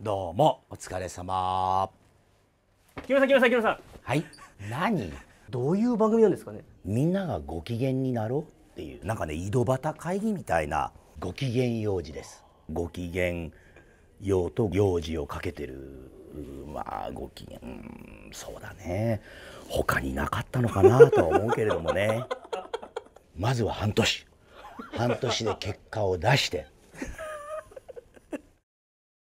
どうもお疲れ様木村さん木村さん木村さんはい何どういう番組なんですかねみんながご機嫌になろうっていうなんかね井戸端会議みたいなご機嫌用事ですご機嫌用と用事をかけてるまあご機嫌そうだね他になかったのかなとは思うけれどもねまずは半年半年で結果を出して